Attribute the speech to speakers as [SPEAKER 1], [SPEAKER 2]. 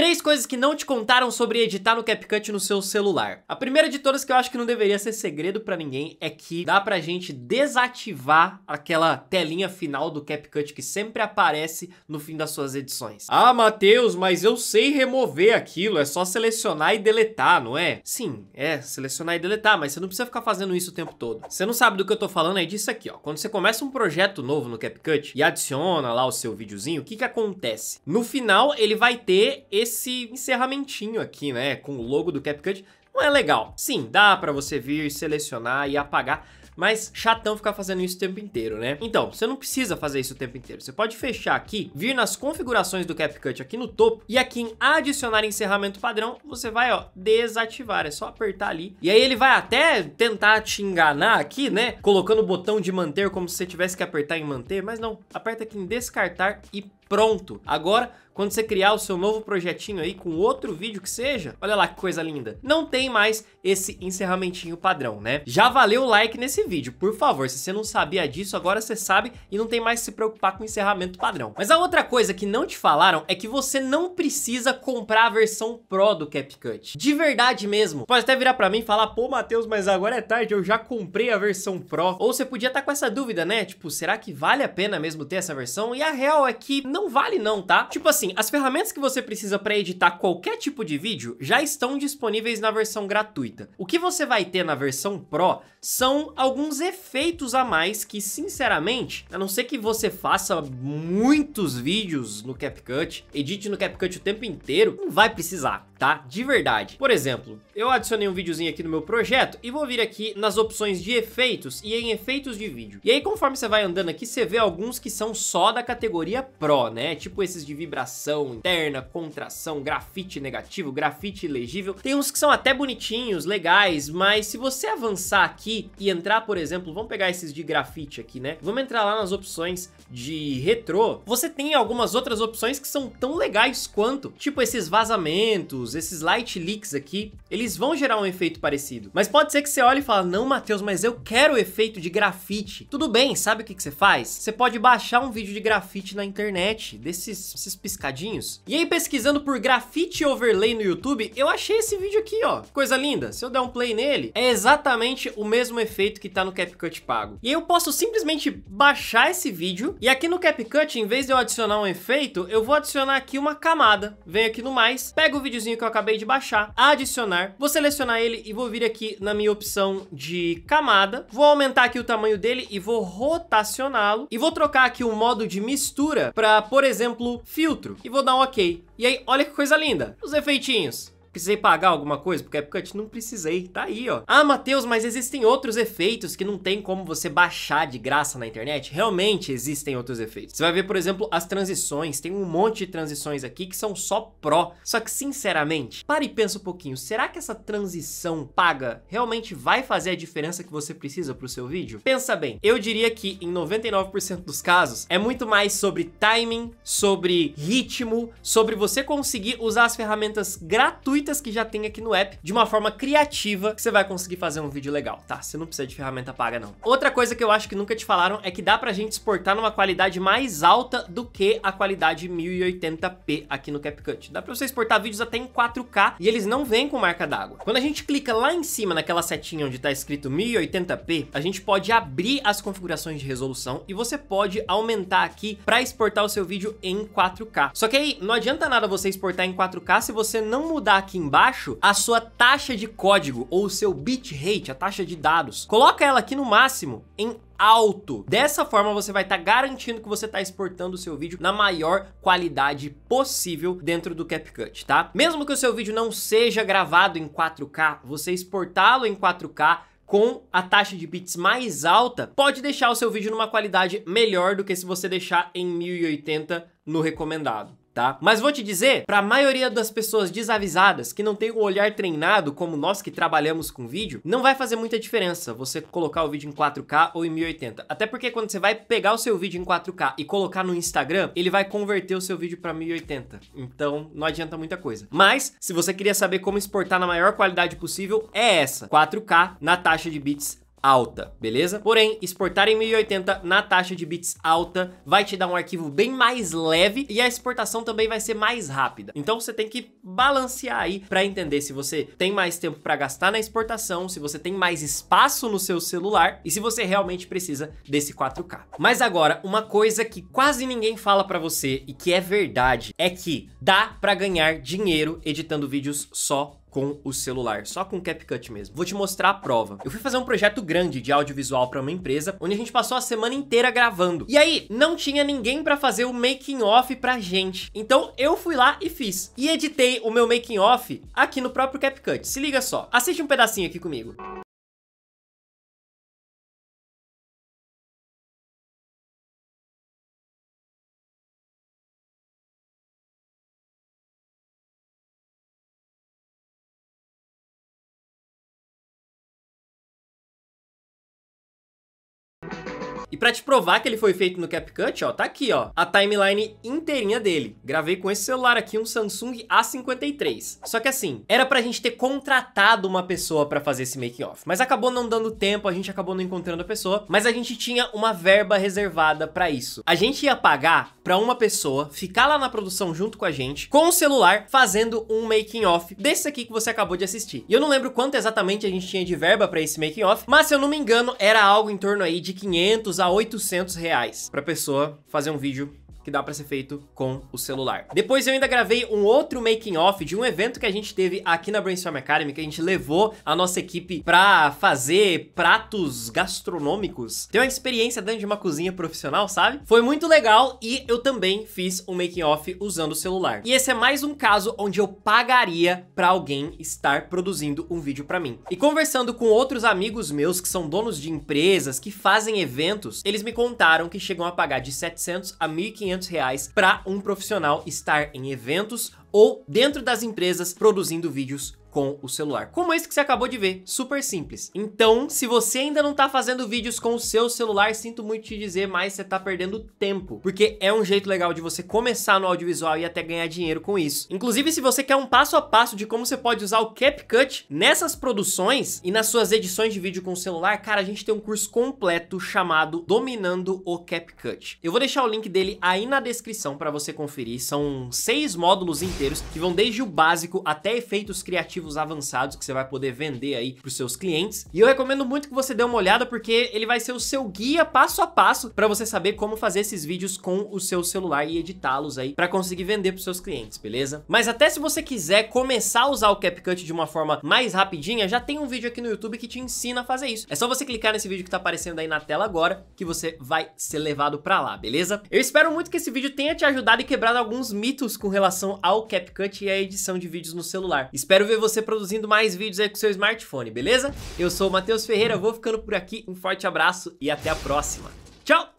[SPEAKER 1] Três coisas que não te contaram sobre editar no CapCut no seu celular. A primeira de todas que eu acho que não deveria ser segredo para ninguém é que dá pra gente desativar aquela telinha final do CapCut que sempre aparece no fim das suas edições. Ah, Matheus, mas eu sei remover aquilo, é só selecionar e deletar, não é? Sim, é, selecionar e deletar, mas você não precisa ficar fazendo isso o tempo todo. Você não sabe do que eu tô falando, é disso aqui, ó. Quando você começa um projeto novo no CapCut e adiciona lá o seu videozinho, o que que acontece? No final, ele vai ter esse esse encerramentinho aqui, né, com o logo do CapCut, não é legal. Sim, dá para você vir, selecionar e apagar, mas chatão ficar fazendo isso o tempo inteiro, né? Então, você não precisa fazer isso o tempo inteiro. Você pode fechar aqui, vir nas configurações do CapCut aqui no topo e aqui em adicionar encerramento padrão, você vai, ó, desativar. É só apertar ali. E aí ele vai até tentar te enganar aqui, né? Colocando o botão de manter como se você tivesse que apertar em manter, mas não. Aperta aqui em descartar e pronto. Agora, quando você criar o seu novo projetinho aí com outro vídeo que seja, olha lá que coisa linda. Não tem mais esse encerramentinho padrão, né? Já valeu o like nesse vídeo, por favor. Se você não sabia disso, agora você sabe e não tem mais se preocupar com o encerramento padrão. Mas a outra coisa que não te falaram é que você não precisa comprar a versão Pro do CapCut. De verdade mesmo. Pode até virar pra mim e falar, pô, Matheus, mas agora é tarde, eu já comprei a versão Pro. Ou você podia estar tá com essa dúvida, né? Tipo, será que vale a pena mesmo ter essa versão? E a real é que não vale não, tá? Tipo assim, assim, as ferramentas que você precisa para editar qualquer tipo de vídeo já estão disponíveis na versão gratuita. O que você vai ter na versão Pro são alguns efeitos a mais que, sinceramente, a não ser que você faça muitos vídeos no CapCut, edite no CapCut o tempo inteiro, não vai precisar, tá? De verdade. Por exemplo, eu adicionei um videozinho aqui no meu projeto e vou vir aqui nas opções de efeitos e em efeitos de vídeo. E aí, conforme você vai andando aqui, você vê alguns que são só da categoria Pro, né? Tipo esses de vibração interna, contração, grafite negativo, grafite legível Tem uns que são até bonitinhos, legais, mas se você avançar aqui e entrar, por exemplo, vamos pegar esses de grafite aqui, né? Vamos entrar lá nas opções de retrô. Você tem algumas outras opções que são tão legais quanto, tipo esses vazamentos, esses light leaks aqui, eles vão gerar um efeito parecido. Mas pode ser que você olhe e fale, não, Matheus, mas eu quero o efeito de grafite. Tudo bem, sabe o que, que você faz? Você pode baixar um vídeo de grafite na internet, desses esses riscadinhos. E aí pesquisando por grafite overlay no YouTube, eu achei esse vídeo aqui, ó. Coisa linda, se eu der um play nele, é exatamente o mesmo efeito que tá no CapCut pago. E aí eu posso simplesmente baixar esse vídeo, e aqui no CapCut, em vez de eu adicionar um efeito, eu vou adicionar aqui uma camada. Venho aqui no mais, pego o videozinho que eu acabei de baixar, adicionar, vou selecionar ele e vou vir aqui na minha opção de camada, vou aumentar aqui o tamanho dele e vou rotacioná-lo, e vou trocar aqui o modo de mistura para, por exemplo, filtro e vou dar um ok. E aí, olha que coisa linda, os efeitinhos. Precisei pagar alguma coisa? Porque é Epcot não precisei, tá aí, ó. Ah, Matheus, mas existem outros efeitos que não tem como você baixar de graça na internet? Realmente existem outros efeitos. Você vai ver, por exemplo, as transições. Tem um monte de transições aqui que são só pró. Só que, sinceramente, para e pensa um pouquinho. Será que essa transição paga realmente vai fazer a diferença que você precisa pro seu vídeo? Pensa bem. Eu diria que, em 99% dos casos, é muito mais sobre timing, sobre ritmo, sobre você conseguir usar as ferramentas gratuitas gratuitas que já tem aqui no app, de uma forma criativa, que você vai conseguir fazer um vídeo legal, tá? Você não precisa de ferramenta paga, não. Outra coisa que eu acho que nunca te falaram é que dá pra gente exportar numa qualidade mais alta do que a qualidade 1080p aqui no CapCut. Dá pra você exportar vídeos até em 4K e eles não vêm com marca d'água. Quando a gente clica lá em cima naquela setinha onde tá escrito 1080p, a gente pode abrir as configurações de resolução e você pode aumentar aqui para exportar o seu vídeo em 4K. Só que aí, não adianta nada você exportar em 4K se você não mudar aqui aqui embaixo a sua taxa de código ou o seu bitrate, a taxa de dados. Coloca ela aqui no máximo em alto. Dessa forma você vai estar tá garantindo que você está exportando o seu vídeo na maior qualidade possível dentro do CapCut, tá? Mesmo que o seu vídeo não seja gravado em 4K, você exportá-lo em 4K com a taxa de bits mais alta, pode deixar o seu vídeo numa qualidade melhor do que se você deixar em 1080 no recomendado tá? Mas vou te dizer, para a maioria das pessoas desavisadas que não tem o um olhar treinado como nós que trabalhamos com vídeo, não vai fazer muita diferença você colocar o vídeo em 4K ou em 1080. Até porque quando você vai pegar o seu vídeo em 4K e colocar no Instagram, ele vai converter o seu vídeo para 1080. Então, não adianta muita coisa. Mas se você queria saber como exportar na maior qualidade possível, é essa, 4K na taxa de bits alta, beleza? Porém, exportar em 1080 na taxa de bits alta vai te dar um arquivo bem mais leve e a exportação também vai ser mais rápida. Então você tem que balancear aí para entender se você tem mais tempo para gastar na exportação, se você tem mais espaço no seu celular e se você realmente precisa desse 4K. Mas agora, uma coisa que quase ninguém fala para você e que é verdade é que dá para ganhar dinheiro editando vídeos só com o celular, só com o CapCut mesmo. Vou te mostrar a prova. Eu fui fazer um projeto grande de audiovisual para uma empresa, onde a gente passou a semana inteira gravando. E aí, não tinha ninguém para fazer o making off pra gente. Então, eu fui lá e fiz. E editei o meu making off aqui no próprio CapCut. Se liga só. Assiste um pedacinho aqui comigo. E pra te provar que ele foi feito no CapCut, ó, tá aqui, ó, a timeline inteirinha dele. Gravei com esse celular aqui, um Samsung A53. Só que assim, era pra gente ter contratado uma pessoa pra fazer esse make off, mas acabou não dando tempo, a gente acabou não encontrando a pessoa, mas a gente tinha uma verba reservada pra isso. A gente ia pagar pra uma pessoa ficar lá na produção junto com a gente, com o celular, fazendo um making off desse aqui que você acabou de assistir. E eu não lembro quanto exatamente a gente tinha de verba pra esse making off, mas se eu não me engano, era algo em torno aí de 500 a 800 reais pra pessoa fazer um vídeo que dá para ser feito com o celular. Depois eu ainda gravei um outro making off de um evento que a gente teve aqui na Brainstorm Academy, que a gente levou a nossa equipe para fazer pratos gastronômicos. Tem uma experiência dentro de uma cozinha profissional, sabe? Foi muito legal e eu também fiz um making off usando o celular. E esse é mais um caso onde eu pagaria para alguém estar produzindo um vídeo para mim. E conversando com outros amigos meus que são donos de empresas, que fazem eventos, eles me contaram que chegam a pagar de 700 a 1500 500 reais para um profissional estar em eventos ou dentro das empresas produzindo vídeos com o celular. Como esse que você acabou de ver, super simples. Então, se você ainda não tá fazendo vídeos com o seu celular, sinto muito te dizer, mas você tá perdendo tempo, porque é um jeito legal de você começar no audiovisual e até ganhar dinheiro com isso. Inclusive, se você quer um passo a passo de como você pode usar o CapCut nessas produções e nas suas edições de vídeo com o celular, cara, a gente tem um curso completo chamado Dominando o CapCut. Eu vou deixar o link dele aí na descrição para você conferir. São seis módulos inteiros que vão desde o básico até efeitos criativos avançados que você vai poder vender aí para os seus clientes. E eu recomendo muito que você dê uma olhada porque ele vai ser o seu guia passo a passo para você saber como fazer esses vídeos com o seu celular e editá-los aí para conseguir vender para os seus clientes, beleza? Mas até se você quiser começar a usar o CapCut de uma forma mais rapidinha, já tem um vídeo aqui no YouTube que te ensina a fazer isso. É só você clicar nesse vídeo que está aparecendo aí na tela agora que você vai ser levado para lá, beleza? Eu espero muito que esse vídeo tenha te ajudado e quebrado alguns mitos com relação ao CapCut e à edição de vídeos no celular. Espero ver você você produzindo mais vídeos aí com seu smartphone, beleza? Eu sou o Matheus Ferreira, vou ficando por aqui, um forte abraço e até a próxima. Tchau!